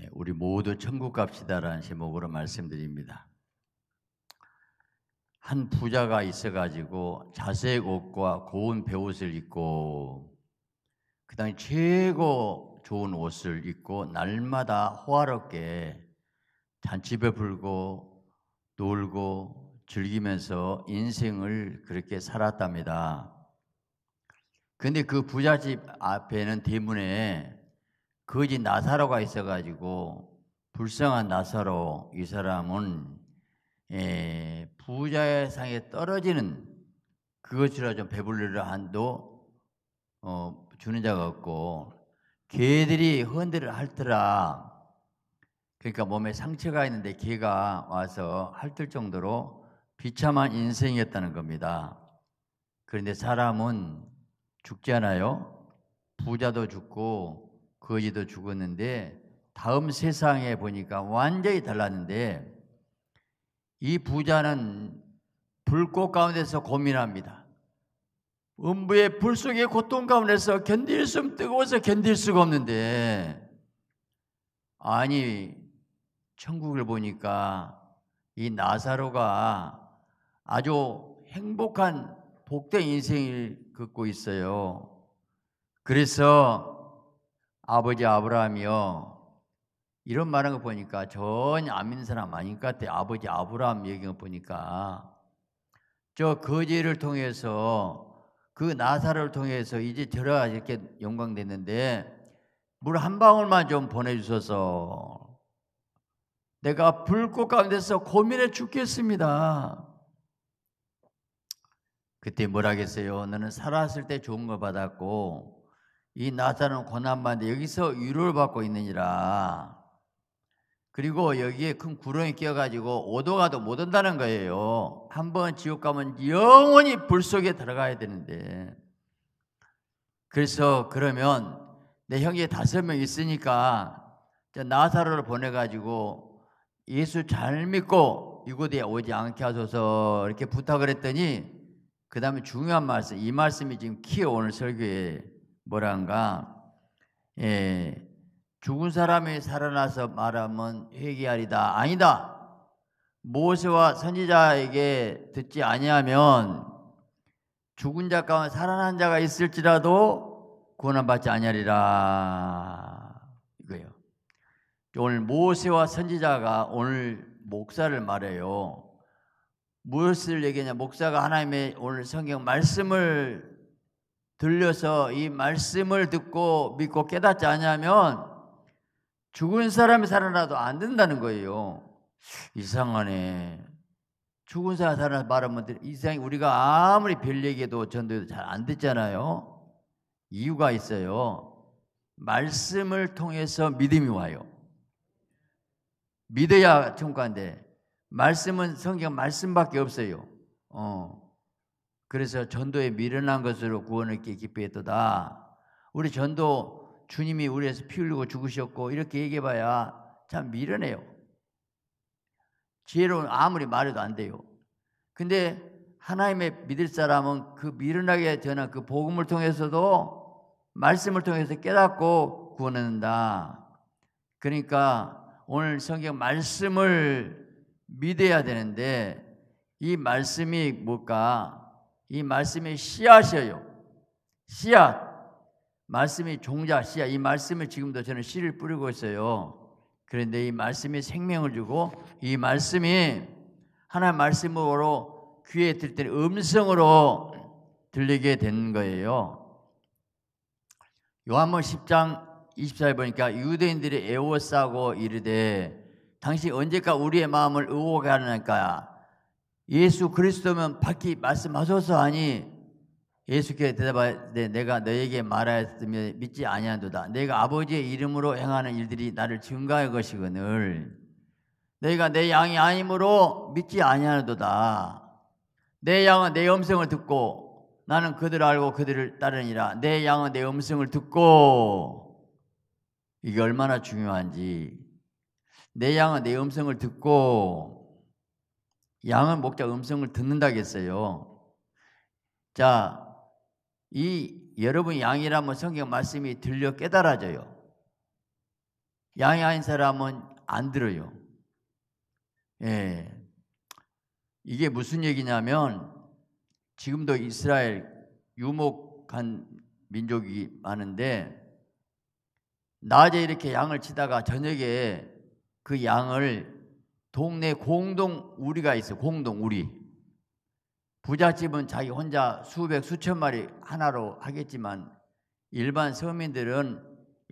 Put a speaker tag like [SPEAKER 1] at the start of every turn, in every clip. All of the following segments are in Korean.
[SPEAKER 1] 예, 우리 모두 천국 갑시다라는 제목으로 말씀드립니다. 한 부자가 있어가지고 자색 옷과 고운 배옷을 입고 그 당시 최고 좋은 옷을 입고 날마다 호화롭게 잔치배 불고 놀고 즐기면서 인생을 그렇게 살았답니다. 근데 그 부잣집 앞에는 대문에 거지 나사로가 있어가지고 불쌍한 나사로 이 사람은 예, 부자의 상에 떨어지는 그것이라 좀 배불리려 한도 어, 주는 자가 없고 개들이 헌들를 핥더라 그러니까 몸에 상처가 있는데 개가 와서 핥을 정도로 비참한 인생이었다는 겁니다. 그런데 사람은 죽지 않아요? 부자도 죽고 거지도 죽었는데 다음 세상에 보니까 완전히 달랐는데 이 부자는 불꽃 가운데서 고민합니다. 음부의 불 속의 고통 가운데서 견딜 수 없, 뜨거워서 견딜 수가 없는데 아니 천국을 보니까 이 나사로가 아주 행복한 복된 인생을 걷고 있어요. 그래서 아버지 아브라함이요. 이런 말한 거 보니까 전혀 안 믿는 사람 아닌 것 같아요. 아버지 아브라함 얘기한 거 보니까. 저 거제를 통해서 그 나사를 통해서 이제 저라 이렇게 영광 됐는데 물 한 방울만 좀 보내주셔서 내가 불꽃 가운데서 고민해 죽겠습니다. 그때 뭐라 했어요? 너는 살았을 때 좋은 거 받았고 이 나사는 고난받는데 여기서 위로를 받고 있느니라. 그리고 여기에 큰 구렁이 끼어가지고 오도가도 못 온다는 거예요. 한번 지옥 가면 영원히 불 속에 들어가야 되는데. 그래서 그러면 내 형제 다섯 명 있으니까 나사로를 보내가지고 예수 잘 믿고 이곳에 오지 않게 하소서 이렇게 부탁을 했더니 그 다음에 중요한 말씀, 이 말씀이 지금 키어 오늘 설교에 뭐란가, 예, 죽은 사람이 살아나서 말하면 회개하리다. 아니다. 모세와 선지자에게 듣지 아니하면 죽은 자 가운데 살아난 자가 있을지라도 구원받지 아니하리라. 이거예요. 오늘 모세와 선지자가 오늘 목사를 말해요. 무엇을 얘기냐? 하 목사가 하나님의 오늘 성경 말씀을 들려서 이 말씀을 듣고 믿고 깨닫지 않냐면 죽은 사람이 살아나도 안 된다는 거예요. 이상하네. 죽은 사람 살아나 말하면 이상이 우리가 아무리 별 얘기해도 전도해도 잘 안 듣잖아요. 이유가 있어요. 말씀을 통해서 믿음이 와요. 믿어야 평가인데 말씀은 성경 말씀밖에 없어요. 어. 그래서 전도에 미련한 것으로 구원 얻기 뻐했도다 우리 전도 주님이 우리에서 피 흘리고 죽으셨고 이렇게 얘기해봐야 참 미련해요. 지혜로운 아무리 말해도 안 돼요. 근데 하나님의 믿을 사람은 그 미련하게 전한 그 복음을 통해서도 말씀을 통해서 깨닫고 구원한다. 그러니까 오늘 성경 말씀을 믿어야 되는데 이 말씀이 뭘까? 이 말씀이 씨앗이에요. 씨앗. 말씀이 종자 씨앗. 이 말씀을 지금도 저는 씨를 뿌리고 있어요. 그런데 이 말씀이 생명을 주고 이 말씀이 하나 말씀으로 귀에 들 때는 음성으로 들리게 된 거예요. 요한복 10장 24절 보니까 유대인들이 애워싸고 이르되 당신 언제까 지 우리의 마음을 의혹해 하느냐 예수 그리스도면 밖히 말씀하소서 하니 예수께 대답하되 네, 내가 너에게 말하였으며 믿지 아니하도다 내가 아버지의 이름으로 행하는 일들이 나를 증가할 것이거늘 너희가 내 양이 아니므로 믿지 아니하도다 내 양은 내 음성을 듣고 나는 그들을 알고 그들을 따르니라. 내 양은 내 음성을 듣고 이게 얼마나 중요한지 내 양은 내 음성을 듣고 양은 목자 음성을 듣는다겠어요. 자, 이 여러분 양이라면 성경 말씀이 들려 깨달아져요. 양이 아닌 사람은 안 들어요. 예. 이게 무슨 얘기냐면 지금도 이스라엘 유목한 민족이 많은데 낮에 이렇게 양을 치다가 저녁에 그 양을 동네 공동 우리가 있어 공동 우리 부잣집은 자기 혼자 수백 수천 마리 하나로 하겠지만 일반 서민들은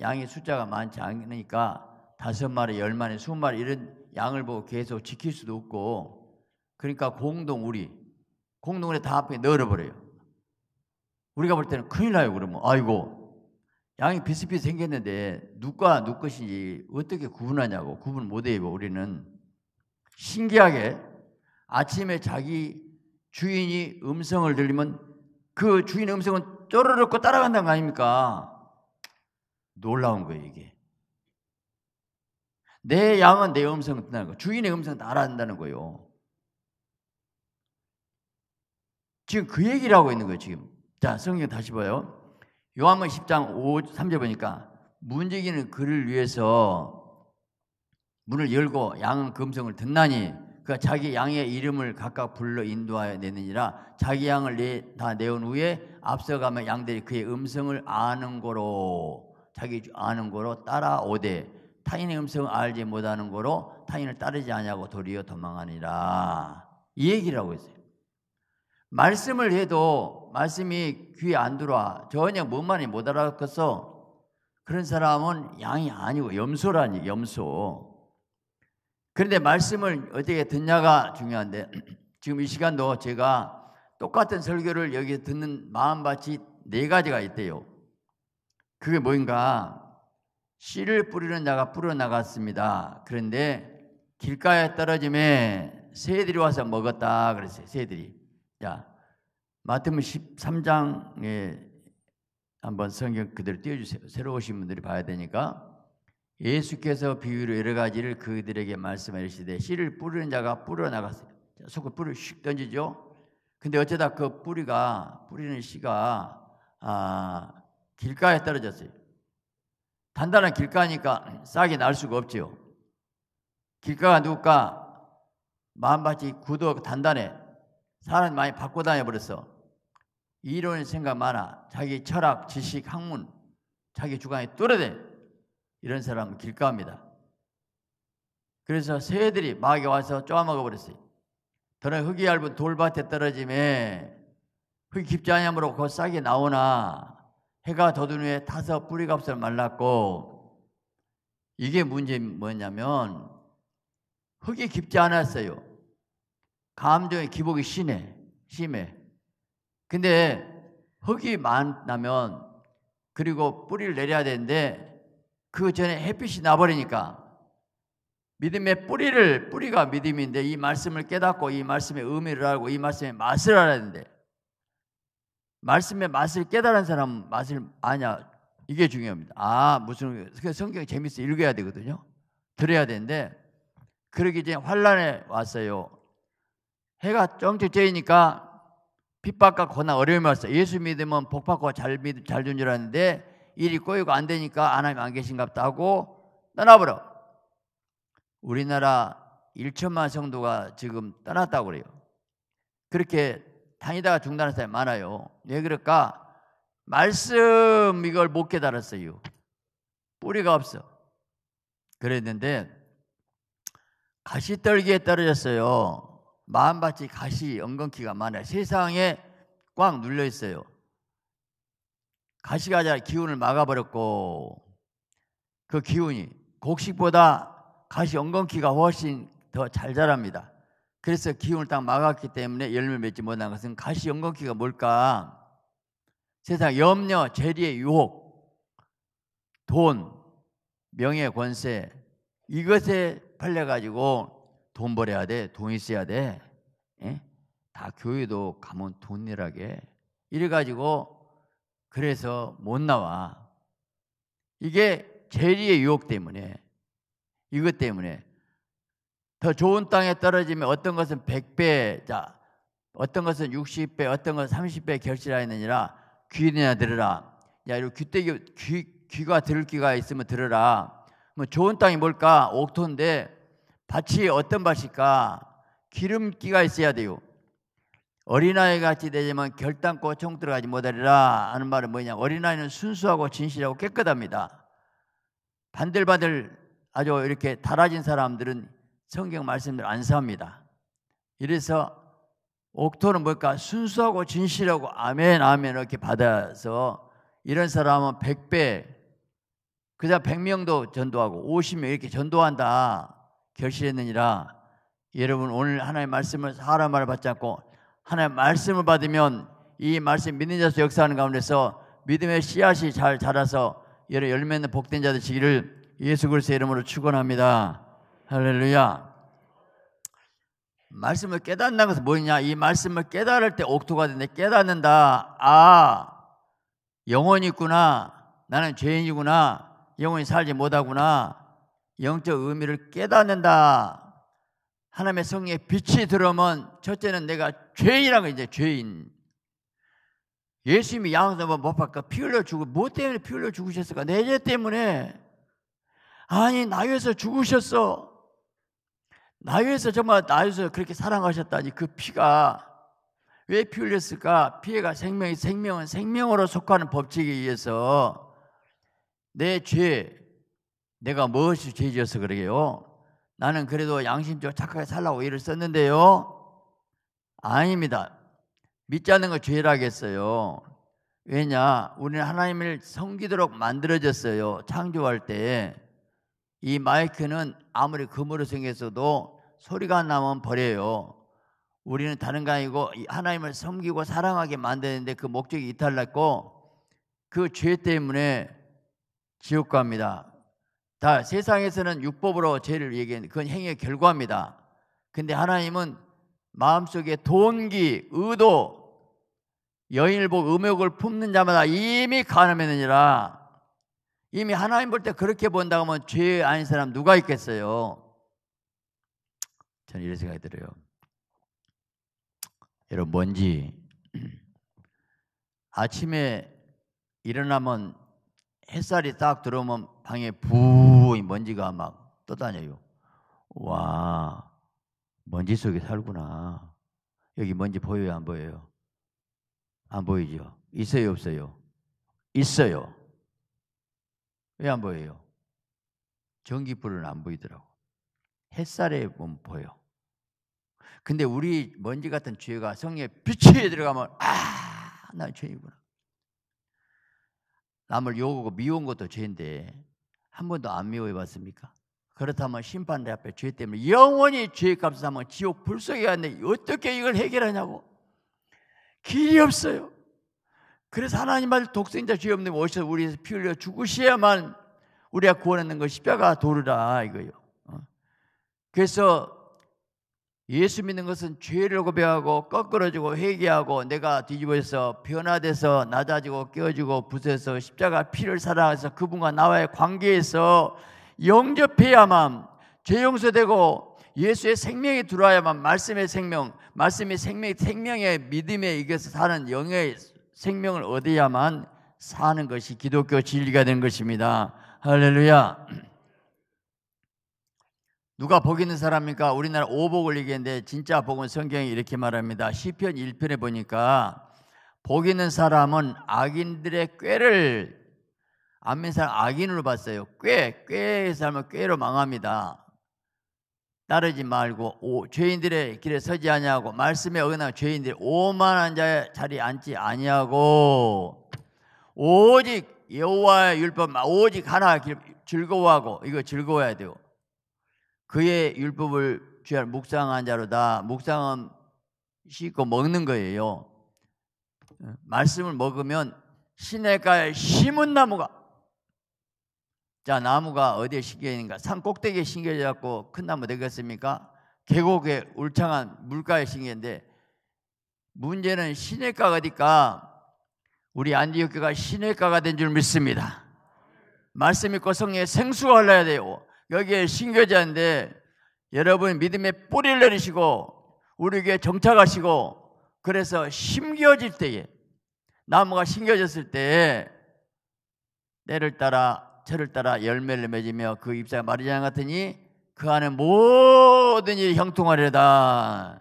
[SPEAKER 1] 양의 숫자가 많지 않으니까 다섯 마리 열 마리 스무 마리 이런 양을 보고 계속 지킬 수도 없고 그러니까 공동 우리 공동 우리 다 앞에 널어버려요 우리가 볼 때는 큰일 나요 그러면 아이고 양이 비슷비슷 생겼는데 누가 누 것인지 어떻게 구분하냐고 구분 못해요 우리는 신기하게 아침에 자기 주인이 음성을 들리면 그 주인 의 음성은 쪼르륵고 따라간다는 거 아닙니까? 놀라운 거예요 이게 내 양은 내 음성을 듣는 거 주인의 음성은따라간다는 거예요 지금 그 얘기를 하고 있는 거예요 지금 자 성경 다시 봐요 요한복 10장 5, 3절 보니까 문지기는 그를 위해서 문을 열고 양은 금성을 듣나니 그가 자기 양의 이름을 각각 불러 인도하여 내느니라 자기 양을 내, 다 내온 후에 앞서가면 양들이 그의 음성을 아는 거로 자기 아는 거로 따라오되 타인의 음성을 알지 못하는 거로 타인을 따르지 아니하고 도리어 도망하니라 이 얘기라고 했어요. 말씀을 해도 말씀이 귀에 안 들어와 전혀 뭔 말이 못 알아듣겠어 그런 사람은 양이 아니고 염소라니 염소 그런데 말씀을 어떻게 듣냐가 중요한데 지금 이 시간도 제가 똑같은 설교를 여기 듣는 마음밭이 네 가지가 있대요 그게 뭔가 씨를 뿌리는 자가 뿌려나갔습니다 그런데 길가에 떨어짐에 새들이 와서 먹었다 그랬어요 새들이 자, 마태복음 13장에 한번 성경 그대로 띄워주세요. 새로 오신 분들이 봐야 되니까. 예수께서 비유로 여러 가지를 그들에게 말씀하시되 씨를 뿌리는 자가 뿌려 나갔어요. 속을 뿌리 씩 던지죠. 근데 어쩌다 그 뿌리가 뿌리는 씨가 아, 길가에 떨어졌어요. 단단한 길가니까 싹이 날 수가 없지요. 길가가 누굴까? 마음밭이 굳어 단단해. 사람 이 많이 바꿔 다녀버렸어. 이론 생각 많아. 자기 철학, 지식, 학문, 자기 주관이 뚜렷해. 이런 사람은 길가합니다 그래서 새들이 마귀 와서 쪼아먹어 버렸어요. 더는 흙이 얇은 돌밭에 떨어지에 흙이 깊지 않으므로 곧 그 싹이 나오나 해가 더은 후에 타서 뿌리값을 말랐고 이게 문제 뭐냐면 흙이 깊지 않았어요. 감정의 기복이 심해. 심해. 근데 흙이 많다면 그리고 뿌리를 내려야 되는데 그 전에 햇빛이 나버리니까 믿음의 뿌리를 뿌리가 믿음인데 이 말씀을 깨닫고 이 말씀의 의미를 알고 이 말씀의 맛을 알아야 되는데 말씀의 맛을 깨달은 사람 맛을 아냐 이게 중요합니다. 아 무슨 그 성경이 재밌어 읽어야 되거든요. 들어야 되는데 그러기 전에 환란에 왔어요. 해가 점찍 째이니까 핍박과 고난 어려움이 왔어. 예수 믿으면 복 받고 잘잘된 줄 알았는데 일이 꼬이고 안 되니까 하나님 안 계신갑다 하고 떠나버려. 우리나라 1천만 성도가 지금 떠났다고 그래요. 그렇게 다니다가 중단한 사람이 많아요. 왜 그럴까? 말씀 이걸 못 깨달았어요. 뿌리가 없어. 그랬는데 가시떨기에 떨어졌어요. 마음밭이 가시 엉겅퀴가 많아요. 세상에 꽉 눌려 있어요. 가시가 아 기운을 막아버렸고 그 기운이 곡식보다 가시 엉겅퀴가 훨씬 더 잘 자랍니다. 그래서 기운을 딱 막았기 때문에 열매 맺지 못한 것은 가시 엉겅퀴가 뭘까? 세상 염려, 재리의 유혹, 돈, 명예, 권세 이것에 팔려가지고 돈 벌어야 돼, 돈 있어야 돼. 에? 예? 다 교회도 가면 돈일하게 이래 가지고 그래서 못 나와. 이게 재리의 유혹 때문에 이것 때문에 더 좋은 땅에 떨어지면 어떤 것은 100배, 자, 어떤 것은 60배, 어떤 것은 30배 결실하였느니라 귀이나 들으라. 야, 이거 귀때기 귀 귀가 들을 귀가 있으면 들으라. 뭐 좋은 땅이 뭘까? 옥토인데 밭이 어떤 밭일까? 기름기가 있어야 돼요. 어린아이 같이 되지만 결단코 총 들어가지 못하리라 하는 말은 뭐냐? 어린아이는 순수하고 진실하고 깨끗합니다. 반들반들 아주 이렇게 달아진 사람들은 성경 말씀들 안 삽니다. 이래서 옥토는 뭘까? 순수하고 진실하고 아멘 아멘 이렇게 받아서 이런 사람은 100배 그냥 100명도 전도하고 50명 이렇게 전도한다. 결실했느니라. 여러분 오늘 하나님의 말씀을 사람 말을 받지 않고 하나님의 말씀을 받으면 이 말씀 믿는 자서 역사하는 가운데서 믿음의 씨앗이 잘 자라서 여러 열매 있는 복된 자 되시기를 예수 그리스도의 이름으로 축원합니다. 할렐루야. 말씀을 깨닫는 것은 뭐냐? 이 말씀을 깨달을 때 옥토가 되는데 깨닫는다. 아, 영혼이 있구나. 나는 죄인이구나. 영혼이 살지 못하구나. 영적 의미를 깨닫는다. 하나님의 성령의 빛이 들어오면 첫째는 내가 죄인이라고 이제 죄인. 예수님이 양성을 못 받고 피 흘려 죽고 뭐 때문에 피 흘려 죽으셨을까? 내 죄 때문에 아니 나 위해서 죽으셨어. 나 위해서 정말 나 위해서 그렇게 사랑하셨다니 그 피가 왜 피 흘렸을까? 피해가 생명이 생명은 생명으로 속하는 법칙에 의해서 내 죄, 내가 무엇이 죄지어서 그러게요? 나는 그래도 양심적으로 착하게 살라고 일을 썼는데요. 아닙니다. 믿지 않는 걸 죄라겠어요. 왜냐? 우리는 하나님을 섬기도록 만들어졌어요. 창조할 때. 이 마이크는 아무리 금으로 생겼어도 소리가 나면 버려요. 우리는 다른 게 아니고 하나님을 섬기고 사랑하게 만드는데 그 목적이 이탈났고 그 죄 때문에 지옥 갑니다. 다 세상에서는 육법으로 죄를 얘기하는 그건 행위의 결과입니다. 근데 하나님은 마음속에 동기, 의도, 여인을 보고 음욕을 품는 자마다 이미 가늠했느니라. 이미 하나님 볼 때 그렇게 본다고 하면 죄 아닌 사람 누가 있겠어요? 저는 이런 생각이 들어요. 여러분, 뭔지 아침에 일어나면 햇살이 딱 들어오면 방에 부이 먼지가 막 떠다녀요. 와, 먼지 속에 살구나. 여기 먼지 보여요, 안 보여요? 안 보이죠? 있어요, 없어요? 있어요. 왜 안 보여요? 전기불은 안 보이더라고. 햇살에 보면 보여. 근데 우리 먼지 같은 죄가 성에 빛이 들어가면 아, 난 죄이구나. 남을 욕하고 미운 것도 죄인데 한 번도 안 미워해 봤습니까? 그렇다면 심판대 앞에 죄 때문에 영원히 죄 값을 하면 지옥 불속에 갔는 어떻게 이걸 해결하냐고 길이 없어요. 그래서 하나님 말 독생자 죄 없는 오셔서 우리에서 피 흘려 죽으셔야만 우리가 구원하는 것 십자가 도르라 이거요. 어? 그래서 예수 믿는 것은 죄를 고백하고 거꾸러지고 회개하고 내가 뒤집어져서 변화돼서 낮아지고 깨어지고 부서서 십자가 피를 살아서 그분과 나와의 관계에서 영접해야만 죄 용서되고 예수의 생명이 들어와야만 말씀의 생명, 말씀의 생명, 생명의 믿음에 이겨서 사는 영의 생명을 얻어야만 사는 것이 기독교 진리가 된 것입니다. 할렐루야. 누가 복 있는 사람입니까? 우리나라 오복을 얘기했는데 진짜 복은 성경이 이렇게 말합니다. 시편 1편에 보니까 복 있는 사람은 악인들의 꾀를 안민사람 악인으로 봤어요. 꾀, 꾀의 삶은 꾀로 망합니다. 따르지 말고 오, 죄인들의 길에 서지 아니하고 말씀에 어긋나 죄인들 오만한 자의 자리에 앉지 아니하고 오직 여호와의 율법 오직 하나 즐거워하고 이거 즐거워야 돼요. 그의 율법을 취할 묵상한 자로다. 묵상은 씻고 먹는 거예요. 예, 말씀을 먹으면 시내가에 심은 나무가 자 나무가 어디에 심겨있는가? 산 꼭대기에 심겨져갖고 큰 나무 되겠습니까? 계곡에 울창한 물가에 심겨있는데 문제는 시내가가 어디까? 우리 안디옥교가 시내가가 된 줄 믿습니다. 말씀 이고성에 생수가 흘러야 돼요. 여기에 신교자인데 여러분 믿음의 뿌리를 내리시고 우리에게 정착하시고 그래서 심겨질 때에 나무가 심겨졌을 때에 때를 따라 저을 따라 열매를 맺으며 그입사가마리지 같으니 그 안에 모든 일이 형통하리라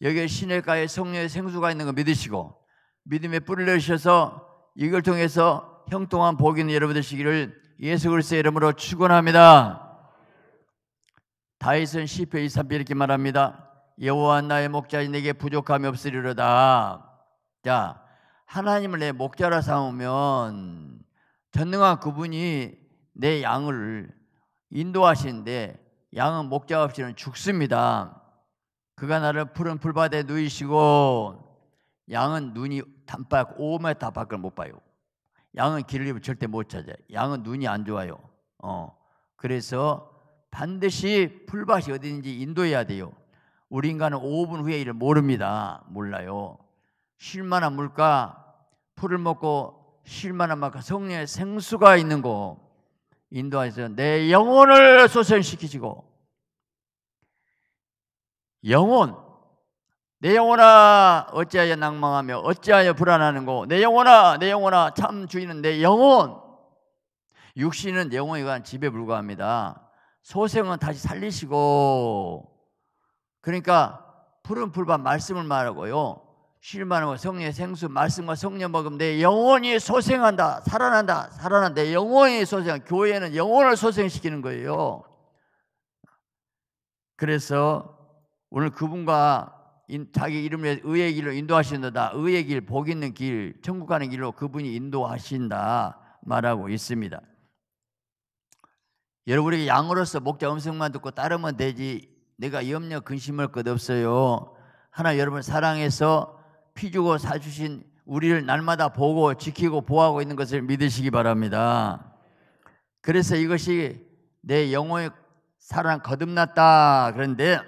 [SPEAKER 1] 여기에 신의가에 성녀의 생수가 있는 거 믿으시고 믿음의 뿌리를 내리셔서 이걸 통해서 형통한 복인 여러분 되시기를 예수 그리스도의 이름으로 축원합니다. 다윗은 시편 23편 이렇게 말합니다. 여호와 나의 목자인 내게 부족함이 없으리로다. 자, 하나님을 내 목자라 삼으면 전능한 그분이 내 양을 인도하시는데 양은 목자 없이는 죽습니다. 그가 나를 푸른 풀밭에 누이시고 양은 눈이 단박 5m 밖을 못 봐요. 양은 길을 잃으면 절대 못 찾아. 양은 눈이 안 좋아요. 어. 그래서 반드시 풀밭이 어디있는지 인도해야 돼요. 우리 인간은 5분 후에 일을 모릅니다. 몰라요. 쉴만한 물가, 풀을 먹고 쉴만한 물가, 성령의 생수가 있는 곳 인도하셔서 내 영혼을 소생시키시고 영혼 내 영혼아 어찌하여 낭망하며 어찌하여 불안하는고 내 영혼아 내 영혼아 참 주인은 내 영혼 육신은 영혼에 관한 집에 불과합니다 소생은 다시 살리시고 그러니까 푸른 풀밭 말씀을 말하고요 실만하 성령의 생수 말씀과 성령 먹음 내 영혼이 소생한다 살아난다 살아난다 내 영혼이 소생 교회는 영혼을 소생시키는 거예요 그래서 오늘 그분과 자기 이름에 의의 길로 인도하신다. 의의 길, 복 있는 길, 천국 가는 길로 그분이 인도하신다 말하고 있습니다. 여러분에게 양으로서 목자 음성만 듣고 따르면 되지 내가 염려 근심을 끝없어요. 하나 여러분 사랑해서 피 주고 사 주신 우리를 날마다 보고 지키고 보호하고 있는 것을 믿으시기 바랍니다. 그래서 이것이 내 영혼의 사랑 거듭났다. 그런데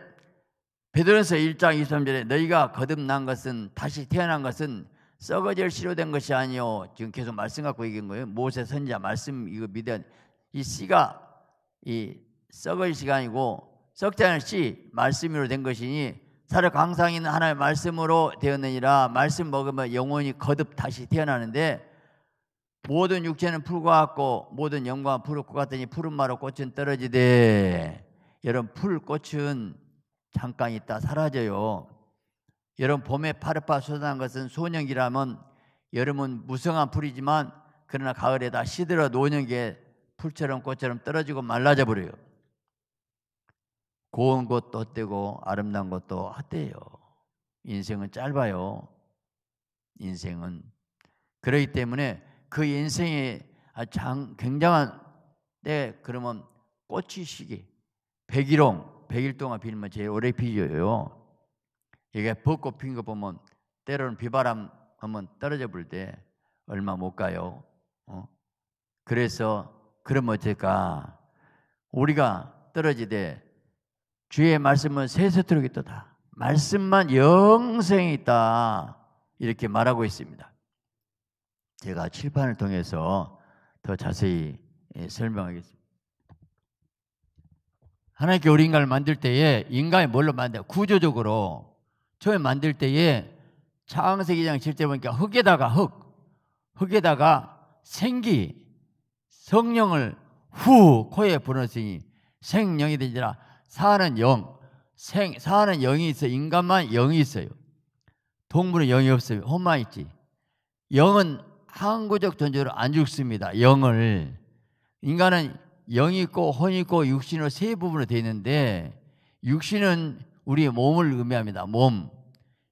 [SPEAKER 1] 베드로서 1장 23절에 너희가 거듭난 것은 다시 태어난 것은 썩어질 시로된 것이 아니요 지금 계속 말씀 갖고 얘기한 거예요 모세 선자 말씀 이거 믿은 이 씨가 이 썩을 시간이고 썩지 않을 씨 말씀으로 된 것이니 사력 광상 있는 하나의 말씀으로 되었느니라 말씀 먹으면 영혼이 거듭 다시 태어나는데 모든 육체는 풀과 같고 모든 영광은 푸르고 같더니 푸른 마로 꽃은 떨어지되 여러분 풀 꽃은 잠깐 있다 사라져요. 여름 봄에 파릇파릇 쏟아난 것은 소년기라면 여름은 무성한 풀이지만 그러나 가을에 다 시들어 노년기에 풀처럼 꽃처럼 떨어지고 말라져 버려요. 고운 것도 헛되고 아름다운 것도 헛되요. 인생은 짧아요. 인생은 그러기 때문에 그 인생이 장 굉장한 때 그러면 꽃이 시기 백일홍 100일 동안 빌면 제일 오래 빌려요. 이게 벚꽃 핀거 보면 때로는 비바람 하면 떨어져 볼 때 얼마 못 가요. 어? 그래서 그럼 어쩔까? 우리가 떨어지되 주의 말씀은 세세토록 있다. 말씀만 영생이 있다. 이렇게 말하고 있습니다. 제가 칠판을 통해서 더 자세히 예, 설명하겠습니다. 하나님께 우리 인간을 만들 때에 인간이 뭘로 만들 구조적으로 처음에 만들 때에 창세기 장 7절 보니까 흙에다가 흙 흙에다가 생기 성령을 후 코에 불었으니 생령이 되지라 사는 영 생, 사는 영이 있어 인간만 영이 있어요 동물은 영이 없어요 혼만 있지 영은 항구적 존재로 안 죽습니다 영을 인간은 영이 있고 혼이 있고 육신으로 세 부분으로 되어 있는데 육신은 우리 몸을 의미합니다. 몸.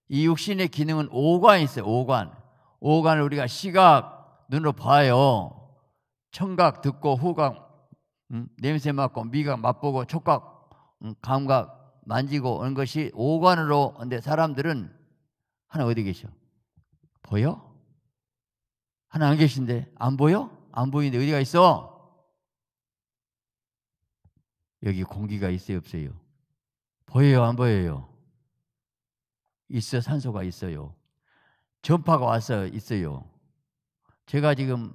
[SPEAKER 1] 이 육신의 기능은 오관이 있어요. 오관. 오관을 우리가 시각 눈으로 봐요. 청각 듣고 후각 음, 냄새 맡고 미각 맛보고 촉각 음, 감각 만지고 온 것이 오관으로 근데 사람들은 하나 어디 계셔? 보여? 하나 안 계신데 안 보여? 안 보이는데 어디가 있어? 여기 공기가 있어요, 없어요? 보여요, 안 보여요? 있어, 산소가 있어요. 전파가 와서 있어요. 제가 지금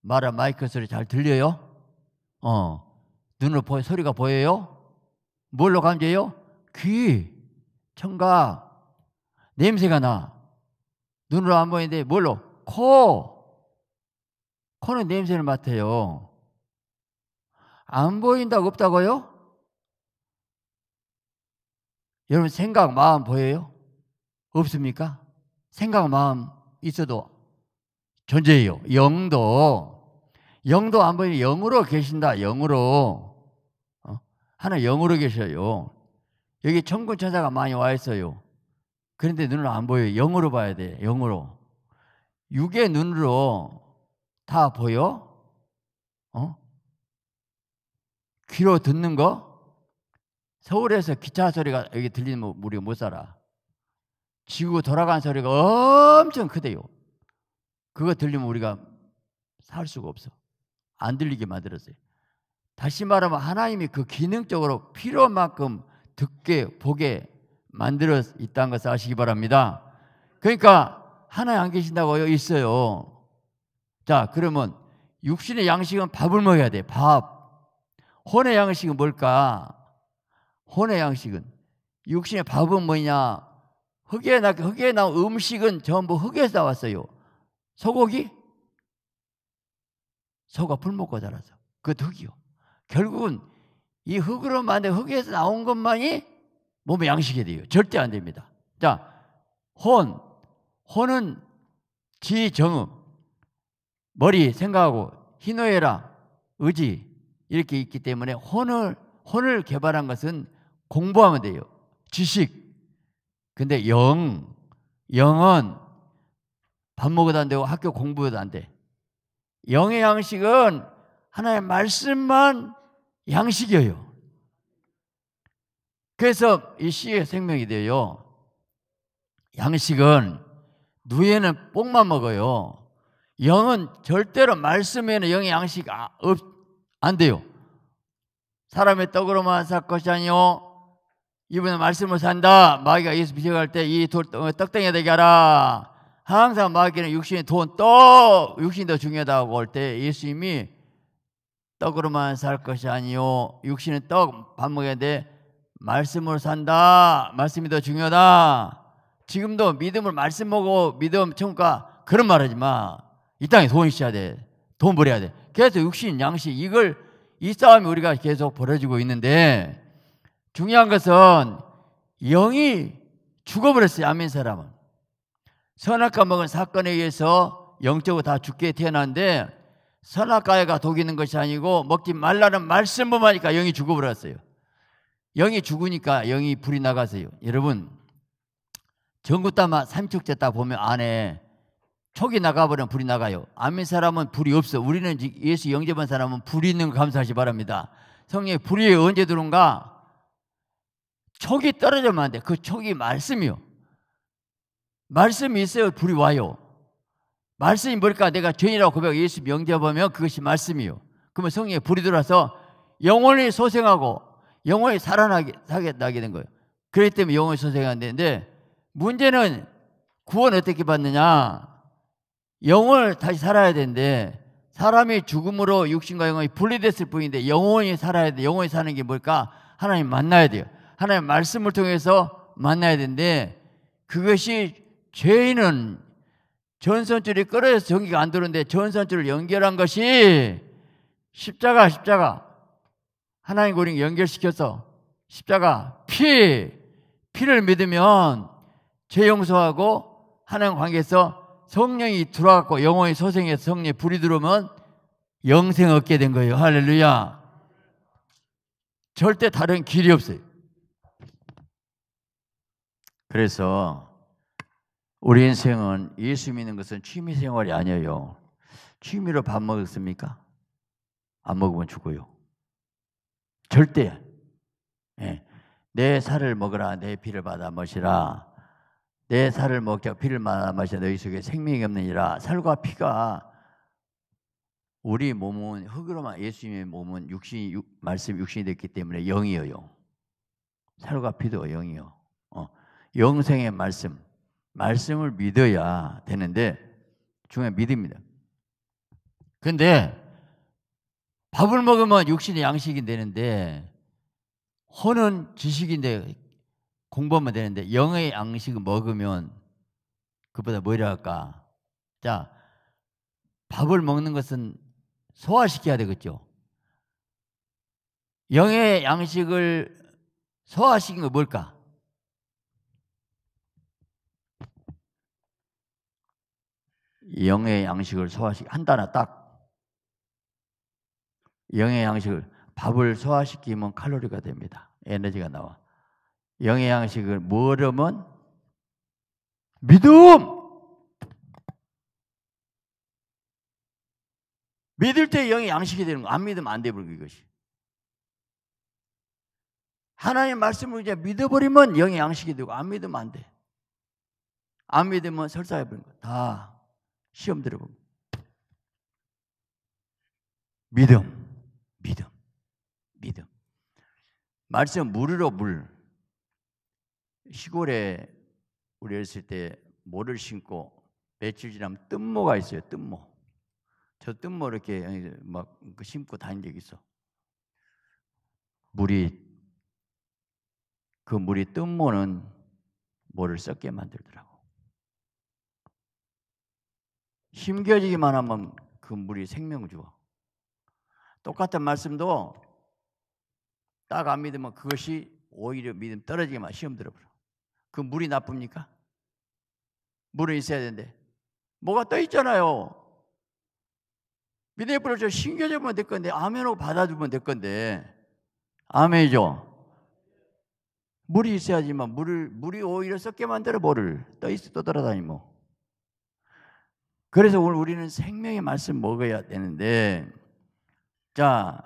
[SPEAKER 1] 말한 마이크 소리 잘 들려요? 어. 눈으로 보, 소리가 보여요? 뭘로 감지해요? 귀, 청각, 냄새가 나. 눈으로 안 보이는데 뭘로? 코! 코는 냄새를 맡아요. 안 보인다고 없다고요? 여러분 생각 마음 보여요? 없습니까? 생각 마음 있어도 존재해요. 영도 영도 안 보이니 영으로 계신다. 영으로 어? 하나 영으로 계셔요. 여기 천군 천사가 많이 와 있어요. 그런데 눈으로 안 보여요. 영으로 봐야 돼. 영으로. 육의 눈으로 다 보여? 어? 귀로 듣는 거? 서울에서 기차 소리가 여기 들리면 우리가 못 살아. 지구 돌아간 소리가 엄청 크대요. 그거 들리면 우리가 살 수가 없어. 안 들리게 만들었어요. 다시 말하면 하나님이 그 기능적으로 필요만큼 듣게 보게 만들어 있다는 것을 아시기 바랍니다. 그러니까 하나님 안 계신다고요? 있어요. 자, 그러면 육신의 양식은 밥을 먹어야 돼. 밥. 혼의 양식은 뭘까? 혼의 양식은 육신의 밥은 뭐냐? 흙에 나 흙에 나 음식은 전부 흙에서 나왔어요. 소고기? 소가 풀 먹고 자라서 그 흙이요. 결국은 이 흙으로 만든 흙에서 나온 것만이 몸의 양식이 돼요. 절대 안 됩니다. 자, 혼, 혼은 지정음, 머리 생각하고 희노애락 의지 이렇게 있기 때문에 혼을 혼을 개발한 것은 공부하면 돼요. 지식. 근데 영 영은 밥 먹어도 안 되고 학교 공부도 안 돼. 영의 양식은 하나의 말씀만 양식이에요. 그래서 이 씨의 생명이 돼요. 양식은 누에는 뽕만 먹어요. 영은 절대로 말씀에는 영의 양식 아, 없, 안 돼요. 사람의 떡으로만 살 것이 아니요. 이분의 말씀을 산다. 마귀가 예수 비식할 때이 어, 떡땡이 되게 하라. 항상 마귀는 육신이 돈, 떡, 육신이 더 중요하다고 할 때 예수님이 떡으로만 살 것이 아니요. 육신은 떡, 밥 먹어야 돼. 말씀으로 산다. 말씀이 더 중요하다. 지금도 믿음을 말씀 먹고 믿음 청가 그런 말 하지 마. 이 땅에 돈 있어야 돼. 돈 벌어야 돼. 계속 육신, 양식 이걸 이 싸움이 우리가 계속 벌어지고 있는데 중요한 것은 영이 죽어버렸어요. 아멘 사람은 선악과 먹은 사건에 의해서 영적으로 다 죽게 태어났는데 선악과에가 독이는 것이 아니고 먹지 말라는 말씀만 하니까 영이 죽어버렸어요. 영이 죽으니까 영이 불이 나가세요. 여러분 전구 담마 삼축제 따 보면 안에 촉이 나가버리면 불이 나가요. 아멘 사람은 불이 없어. 우리는 예수 영접한 사람은 불이 있는 거 감사하시 바랍니다. 성령 불이 언제 들어온가? 촉이 떨어지면 안 돼. 그 촉이 말씀이요. 말씀이 있어요. 불이 와요. 말씀이 뭘까? 내가 죄인이라고 고백 예수 영접하면 그것이 말씀이요. 그러면 성령에 불이 들어와서 영혼이 소생하고 영혼이 살아나게 나게 된 거예요. 그렇기 때문에 영혼이 소생하는데 문제는 구원 어떻게 받느냐? 영을 다시 살아야 되는데 사람이 죽음으로 육신과 영혼이 분리됐을 뿐인데 영원히 살아야 돼. 영원히 사는 게 뭘까? 하나님 만나야 돼요. 하나님 말씀을 통해서 만나야 되는데 그것이 죄인은 전선줄이 끌어져서 전기가 안 들어오는데 전선줄을 연결한 것이 십자가, 십자가. 하나님 고링 연결시켜서 십자가, 피, 피를 믿으면 죄 용서하고 하나님 관계에서 성령이 들어왔고 영혼이 소생해서 성령의 불이 들어오면 영생 얻게 된 거예요. 할렐루야. 절대 다른 길이 없어요. 그래서 우리 인생은 예수 믿는 것은 취미 생활이 아니에요. 취미로 밥 먹었습니까? 안 먹으면 죽어요. 절대. 네. 내 살을 먹으라, 내 피를 받아 마시라. 내 예, 어. 살을 먹자 피를 마셔 너희 속에 생명이 없느니라 살과 피가 우리 몸은 흙으로만 예수님의 몸은 육신 육, 말씀 육신이 됐기 때문에 영이에요. 살과 피도 영이요. 어, 영생의 말씀 말씀을 믿어야 되는데 중요한 믿음입니다. 근데 밥을 먹으면 육신의 양식이 되는데 허는 지식인데 공부하면 되는데 영의 양식을 먹으면 그보다 뭐라 할까? 자, 밥을 먹는 것은 소화시켜야 되겠죠. 영의 양식을 소화시킨 거 뭘까? 영의 양식을 소화시 한 단어 딱 영의 양식을 밥을 소화시키면 칼로리가 됩니다. 에너지가 나와. 영의 양식을 뭐라면 믿음! 믿을 때 영의 양식이 되는 거. 안 믿으면 안 돼버리고 이것이. 하나님 말씀을 이제 믿어버리면 영의 양식이 되고 안 믿으면 안 돼. 안 믿으면 설사해버린 거. 다 시험 들어보고. 믿음, 믿음, 믿음. 말씀 물으로 물. 시골에 우리 어렸을 때 모를 신고 며칠 지나면 뜸모가 있어요. 뜸모저뜸모 이렇게 막 심고 그 다닌 적 있어. 물이 그 물이 뜸모는 모를 썩게 만들더라고. 힘겨지기만 하면 그 물이 생명을 주어. 똑같은 말씀도 딱 안 믿으면 그것이 오히려 믿음 떨어지게만 시험 들어버려. 그 물이 나쁩니까? 물은 있어야 되는데 뭐가 떠 있잖아요. 믿음의 불을 저 신겨주면 될 건데 아멘으로 받아주면 될 건데 아멘이죠. 물이 있어야지만 물을 물이 오히려 썩게 만들어 뭐를 떠 있어 떠돌아다니뭐 그래서 오늘 우리는 생명의 말씀 먹어야 되는데 자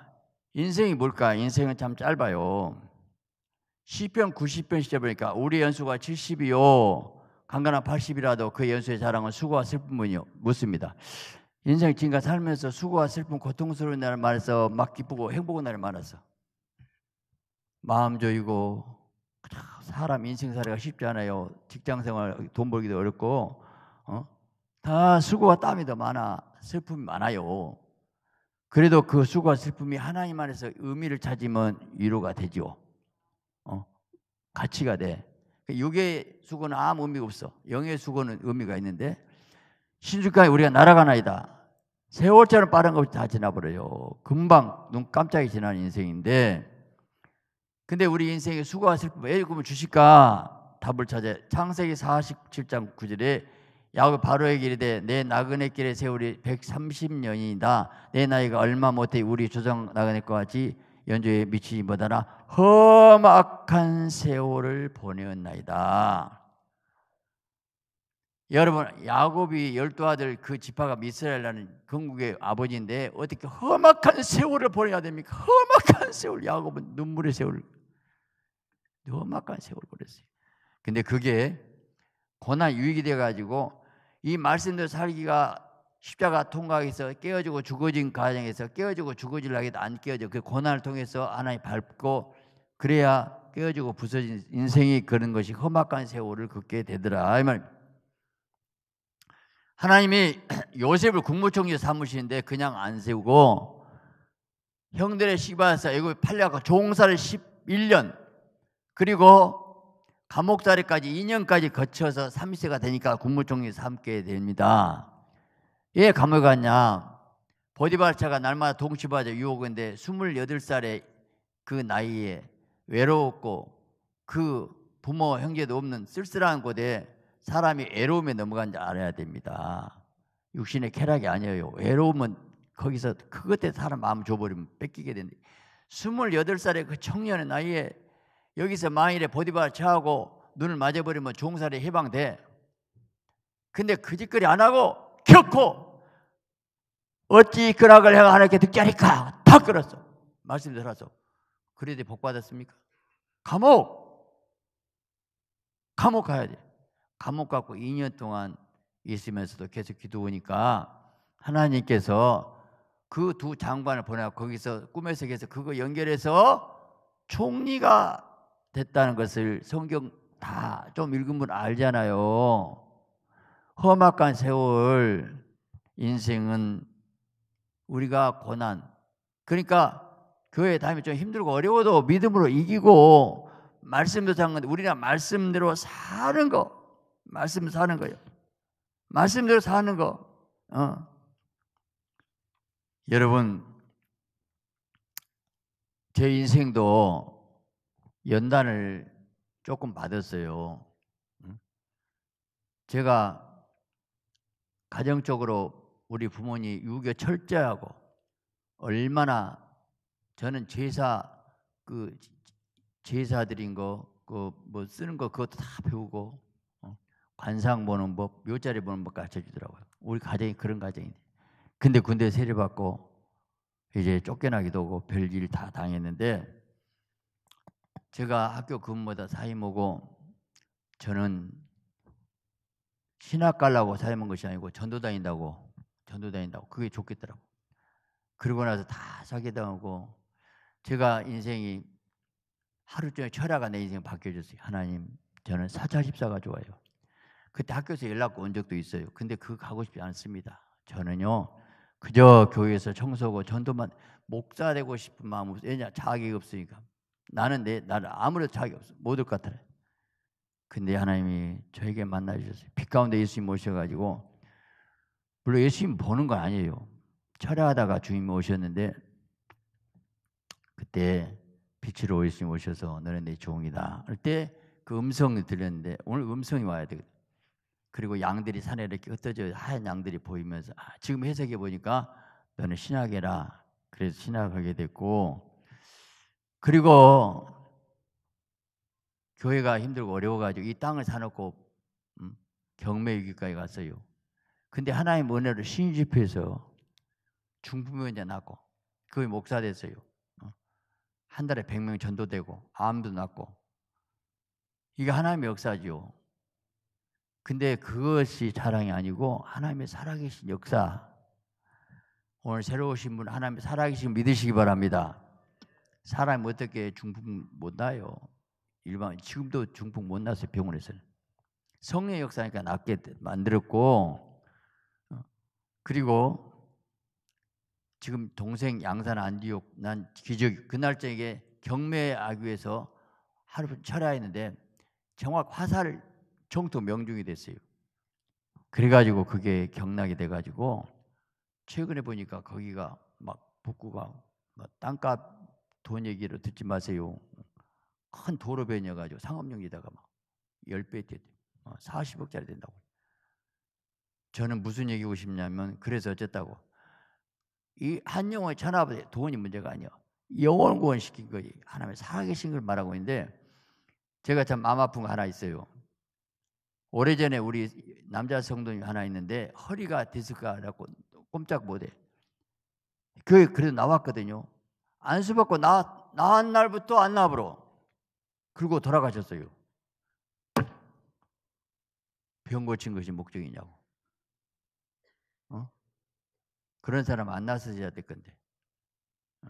[SPEAKER 1] 인생이 뭘까? 인생은 참 짧아요. 10편, 90편 시작해보니까 우리 연수가 70이요. 강간한 80이라도 그 연수의 자랑은 수고와 슬픔이요. 묻습니다. 인생 지금 살면서 수고와 슬픔, 고통스러운 날을 많아서 막 기쁘고 행복한 날이 많았어. 마음 조이고 사람 인생살이가 쉽지 않아요. 직장생활 돈 벌기도 어렵고 어? 다 수고와 땀이 더 많아 슬픔이 많아요. 그래도 그 수고와 슬픔이 하나님 안에서 의미를 찾으면 위로가 되죠. 가치가 돼. 그 육의 수고는 아무 의미가 없어. 영의 수고는 의미가 있는데 신주까지 우리가 날아가나이다. 세월처럼 빠른 것이 다 지나버려요. 금방 눈 깜짝이 지난 인생인데 근데 우리 인생에 수고가 슬픔 그러면 주실까? 답을 찾아 창세기 47장 9절에 야곱 바로의 길이 되내 나그네 길의 세월이 130년이다. 내 나이가 얼마 못해 우리 조상 나그네과 같이 연주에 미치지 못하나 험악한 세월을 보내었나이다. 여러분 야곱이 열두 아들 그 지파가 미스라엘라는 건국의 아버지인데 어떻게 험악한 세월을 보내야 됩니까? 험악한 세월 야곱은 눈물의 세월 험악한 세월 보냈어요. 근데 그게 고난 유익이 돼 가지고 이 말씀대로 살기가 십자가 통과해서 깨어지고 죽어진 과정에서 깨어지고 죽어질나 해도 안 깨어져. 그 고난을 통해서 하나님 밟고 그래야 깨어지고 부서진 인생이 그런 것이 험악한 세월을 걷게 되더라. 이 말. 하나님이 요셉을 국무총리 사무실인데 그냥 안 세우고 형들의 시바에서 애굽에 팔려가 종사를 11년 그리고 감옥자리까지 2년까지 거쳐서 30세가 되니까 국무총리 삼게 됩니다. 예, 감옥 갔냐? 보디발차가 날마다 동치받아 유혹인데 28살의 그 나이에 외로웠고 그 부모 형제도 없는 쓸쓸한 곳에 사람이 외로움에 넘어간 줄 알아야 됩니다. 육신의 쾌락이 아니에요. 외로움은 거기서 그것에 사람 마음 줘버리면 뺏기게 되는데 28살의 그 청년의 나이에 여기서 만일에 보디발차하고 눈을 맞아버리면 종살이 해방돼. 근데 그 짓거리 안 하고 결코 어찌 그락을 해가 하나님께 듣게 하니까 다 끌었어. 말씀 들어서. 그래도 복 받았습니까? 감옥! 감옥 가야 돼. 감옥 갖고 2년 동안 있으면서도 계속 기도하니까 하나님께서 그 두 장관을 보내고 거기서 꿈에서계속 그거 연결해서 총리가 됐다는 것을 성경 다 좀 읽은 분 알잖아요. 험악한 세월 인생은 우리가 고난 그러니까 교회 다니면 좀 힘들고 어려워도 믿음으로 이기고 말씀도 장건데 우리가 말씀대로 사는 거 말씀 사는 거요 말씀대로 사는 거. 어. 여러분 제 인생도 연단을 조금 받았어요. 제가 가정적으로 우리 부모님 유교 철저하고 얼마나 저는 제사 그 제사 드린 거그 뭐 쓰는 거 그것도 다 배우고 어? 관상 보는 법 묘자리 보는 법 가르쳐 주더라고요. 우리 가정이 그런 가정인데 근데 군대 세례 받고 이제 쫓겨나기도 하고 별일 다 당했는데 제가 학교 근무마다 사임 오고 저는 신학 갈라고 사임 한 것이 아니고 전도 다닌다고 전도 다닌다고. 그게 좋겠더라고. 그러고 나서 다 사기당하고 제가 인생이 하루 종일 철야가 내 인생 바뀌어졌어요. 하나님, 저는 사찰 집사가 좋아요. 그때 학교에서 연락 온 적도 있어요. 근데 그 가고 싶지 않습니다. 저는요, 그저 교회에서 청소고 전도만 목사 되고 싶은 마음 없어요. 왜냐, 자격 없으니까. 나는 내, 나는 아무래도 자격 없어. 못올 것 같아요. 근데 하나님이 저에게 만나주셨어요. 빛 가운데 예수님 모셔가지고 물론 예수님 보는 거 아니에요. 철야하다가 주님이 오셨는데 그때 빛으로 예수님 오셔서 너는 내 종이다. 할때그 음성이 들렸는데 오늘 음성이 와야 되거든. 그리고 양들이 산에 이렇게 흩어져 하얀 양들이 보이면서 아, 지금 해석해 보니까 너는 신학이라 그래서 신학하게 됐고 그리고 교회가 힘들고 어려워가지고 이 땅을 사놓고 음, 경매 위기까지 갔어요. 근데 하나님 은혜로 신집해서 중풍병자 낫고 그의 목사 됐어요. 어. 한 달에 100명 전도되고 암도 낫고 이게 하나님의 역사지요. 근데 그것이 자랑이 아니고 하나님의 살아계신 역사. 오늘 새로 오신 분 하나님의 살아계신 믿으시기 바랍니다. 사람 어떻게 중풍 못 나요? 일반 지금도 중풍 못 나서 병원에서는 성의 역사니까 낫게 만들었고 그리고 지금 동생 양산 안디옥 난 기적 그날 저녁에 경매 악유에서 하루 철야했는데 정확 화살 총도 명중이 됐어요. 그래가지고 그게 경락이 돼가지고 최근에 보니까 거기가 막 복구가 막 땅값 돈 얘기를 듣지 마세요. 큰 도로 변여가지고 상업용에다가 막 10배 뛰었 40억짜리 어, 된다고. 저는 무슨 얘기고 하 싶냐면 그래서 어쨌다고 이한 영혼의 전압에 돈이 문제가 아니요 영혼 구원시킨 거지 하나님의 살아계신 걸 말하고 있는데 제가 참 마음 아픈 거 하나 있어요 오래전에 우리 남자 성도님 하나 있는데 허리가 디스크라고 꼼짝 못해 그 그래도 나왔거든요 안수 받고 나 나한 날부터 안 나부로 그리고 돌아가셨어요 병 고친 것이 목적이냐고 어? 그런 사람 안 나서줘야 될 건데. 어?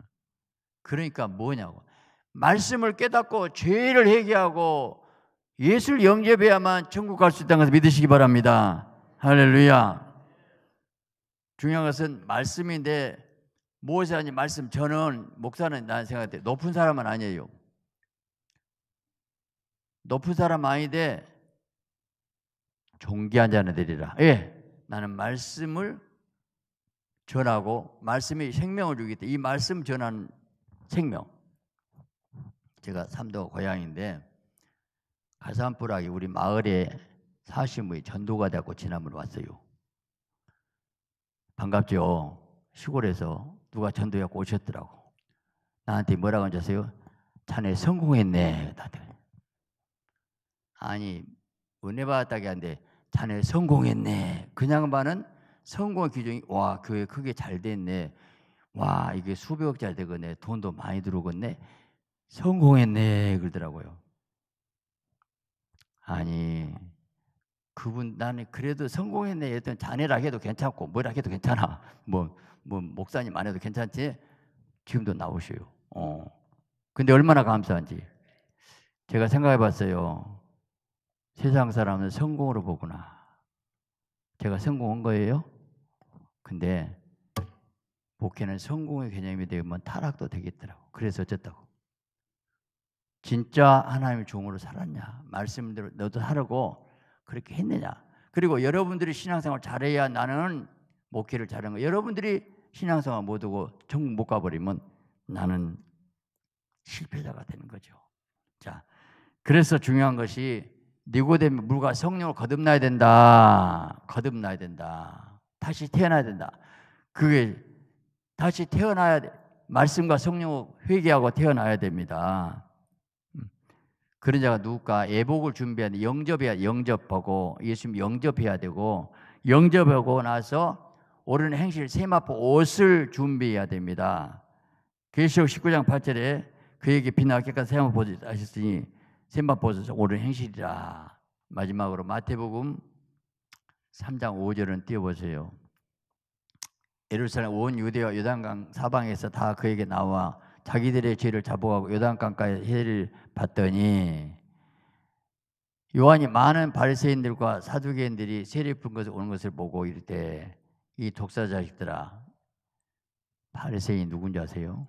[SPEAKER 1] 그러니까 뭐냐고. 음. 말씀을 깨닫고 죄를 회개하고 예수를 영접해야만 천국 갈 수 있다는 것을 믿으시기 바랍니다. 할렐루야. 중요한 것은 말씀인데 무엇이 아니 말씀 저는 목사는 난 생각할 때 높은 사람은 아니에요. 높은 사람 아니데종기한 자는 되리라. 예. 나는 말씀을 전하고 말씀이 생명을 주기 때문에 이 말씀 전하는 생명. 제가 삼도 고향인데 가산부락이 우리 마을에 사시무이 전도가 되고 지나번 왔어요. 반갑죠. 시골에서 누가 전도해고 오셨더라고. 나한테 뭐라고 하셨어요? 자네 성공했네. 다들. 아니 은혜 받았다기 한데 자네 성공했네. 그냥 반은 성공의 기준이 와 교회 크게 잘 됐네. 와 이게 수백억 잘 되겠네. 돈도 많이 들어오겠네. 성공했네 그러더라고요. 아니 그분 나는 그래도 성공했네 했던 자네라 해도 괜찮고 뭐라 해도 괜찮아 뭐, 뭐 목사님 안 해도 괜찮지 지금도 나오셔요 어 근데 얼마나 감사한지 제가 생각해 봤어요 세상 사람은 성공으로 보구나. 제가 성공한 거예요? 근데 목회는 성공의 개념이 되면 타락도 되겠더라고. 그래서 어쨌다고. 진짜 하나님의 종으로 살았냐? 말씀대로 너도 하라고 그렇게 했느냐? 그리고 여러분들이 신앙생활 잘해야 나는 목회를 잘하는 거. 여러분들이 신앙생활 못하고 천국 못 가버리면 나는 실패자가 되는 거죠. 자, 그래서 중요한 것이 니고데미 물과 성령을 거듭나야 된다. 거듭나야 된다. 다시 태어나야 된다. 그게 다시 태어나야 돼. 말씀과 성령을 회개하고 태어나야 됩니다. 음. 그런 자가 누굴까? 예복을 준비하는 영접해야 영접하고 예수님 영접해야 되고 영접하고 나서 옳은 행실 세마포 옷을 준비해야 됩니다. 계시록 19장 8절에 그에게 비나 깨끗한 세마포 옷을 하셨으니 셈바보소서 오른 행실이라. 마지막으로 마태복음 3장 5절은 띄워보세요. 예루살렘 온 유대와 요단강 사방에서 다 그에게 나와 자기들의 죄를 자복하고 요단강가에 해를 받더니 요한이 많은 바리새인들과 사두개인들이 세례 푼 것을 오는 것을 보고 이르되 이 독사 자식들아 바리새인 누군지 아세요?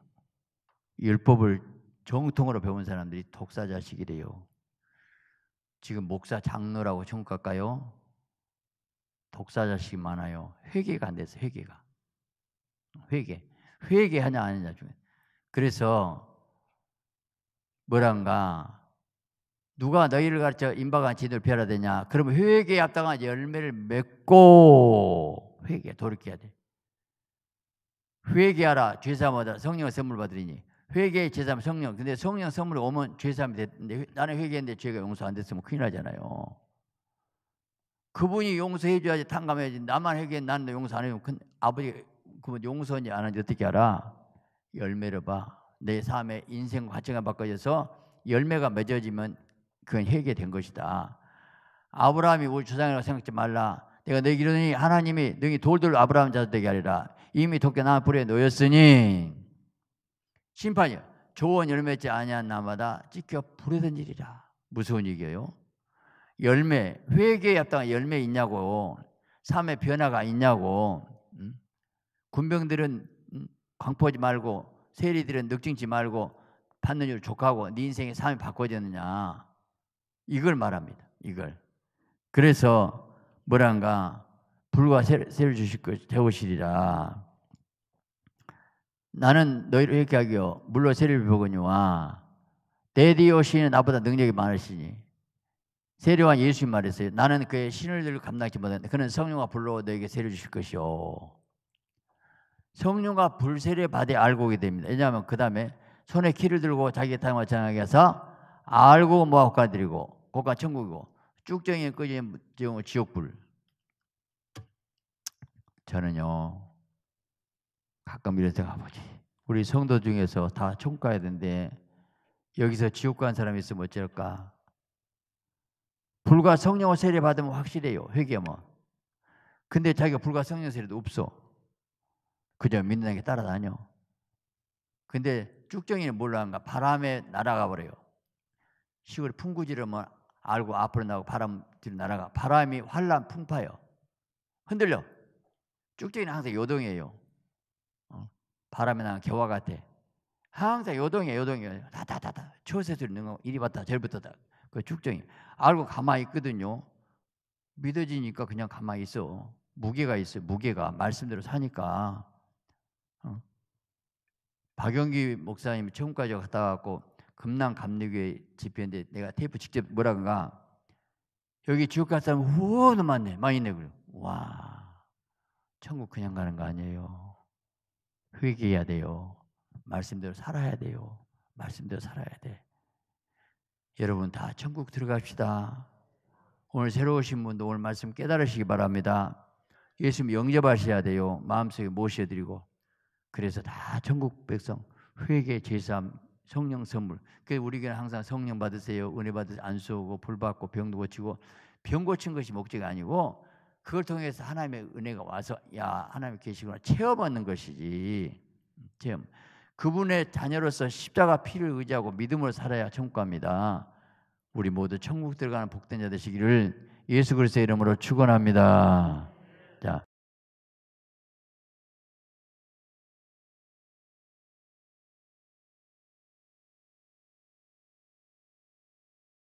[SPEAKER 1] 율법을 정통으로 배운 사람들이 독사 자식이래요. 지금 목사 장로라고 총각가요. 독사 자식이 많아요. 회개가 안 돼서 회개가. 회개. 회개하냐 안 하냐 중에. 그래서 뭐란가 누가 너희를 가르쳐 임박한 진을 펴라 되냐? 그러면 회개에 앞당한 열매를 맺고 회개 돌이켜야 돼. 회개하라 죄사마다 성령의 선물 받으리니 회개의 제면 성령. 근데 성령 선물이 오면 죄삼이 사 됐는데 나는 회개했는데 죄가 용서 안 됐으면 큰일 나잖아요. 그분이 용서해 줘야지 탕감해야지 나만 회개해 나는 용서 안 해요. 아버지 그분 용서하지 않는지 어떻게 알아? 열매를 봐. 내 삶의 인생 과정에 바꿔져서 열매가 맺어지면 그건 회개된 것이다. 아브라함이 우리 조상이라고 생각지 말라. 내가 너희 기르니 하나님이 너희 돌돌 아브라함 자손 되게 하리라. 이미 도깨 나불에 놓였으니 심판이요. 조원 열매 지 아니한 나마다 찢겨 부르던 일이라. 무서운 얘기예요. 열매 회개에 합당 열매 있냐고 삶의 변화가 있냐고 음? 군병들은 음, 광포하지 말고 세리들은 늑증지 말고 받는 일 족하고 네 인생의 삶이 바꿔졌느냐 이걸 말합니다 이걸 그래서 뭐란가 불과 새를 주실 것 되오시리라 나는 너희를 이렇게 하기요. 물로 세례를 보거니와 대디오 신은 나보다 능력이 많으시니 세례와 예수님 말했어요. 나는 그의 신을 들 감당하지 못한다. 그는 성령과 불로 너에게 세례 주실 것이오 성령과 불세례 받에 알고 오게 됩니다. 왜냐하면 그 다음에 손에 키를 들고 자기의 타임을 정하게 해서 알고 모아가 드리고 고가 천국이고 쭉정이 끄진 지옥불. 저는요 가끔 이런 생각 아버지 우리 성도 중에서 다 천국 가야 되는데 여기서 지옥 간 사람이 있으면 어쩔까? 불과 성령의 세례 받으면 확실해요. 회개하면. 근데 자기가 불과 성령 세례도 없어. 그저 믿는 게 따라다녀. 근데 쭉정이는 몰라한가 바람에 날아가 버려요. 시골 풍구지르면 알고 앞으로 나고 바람 뒤로 날아가. 바람이 환란 풍파요. 흔들려. 쭉정이는 항상 요동해요. 바람이나 겨와 같아. 항상 요동이야 요동이야. 다다다다. 초세수 있는 거 이리 봤다 저리 봤다. 그 축정이 알고 가만히 있거든요. 믿어지니까 그냥 가만히 있어. 무게가 있어요. 무게가 말씀대로 사니까. 어. 박영기 목사님이 최까지 갔다 왔고 금남 감리교회 집회인데 내가 테이프 직접 뭐라 그가 여기 지옥 갈 사람 후원 많네 많이 있네 그래와 천국 그냥 가는 거 아니에요. 회개해야 돼요. 말씀대로 살아야 돼요. 말씀대로 살아야 돼. 여러분 다 천국 들어갑시다. 오늘 새로 오신 분도 오늘 말씀 깨달으시기 바랍니다. 예수님 영접하셔야 돼요. 마음속에 모셔드리고. 그래서 다 천국 백성 회개 제삼 성령 선물. 그 우리에게는 항상 성령 받으세요. 은혜 받으세요. 안수하고 불 받고 병도 고치고 병 고친 것이 목적이 아니고 그걸 통해서 하나님의 은혜가 와서 야 하나님 계시구나 체험하는 것이지 체험. 그분의 자녀로서 십자가 피를 의지하고 믿음으로 살아야 천국갑니다. 우리 모두 천국 들어가는 복된 자 되시기를 예수 그리스도의 이름으로 축원합니다. 자.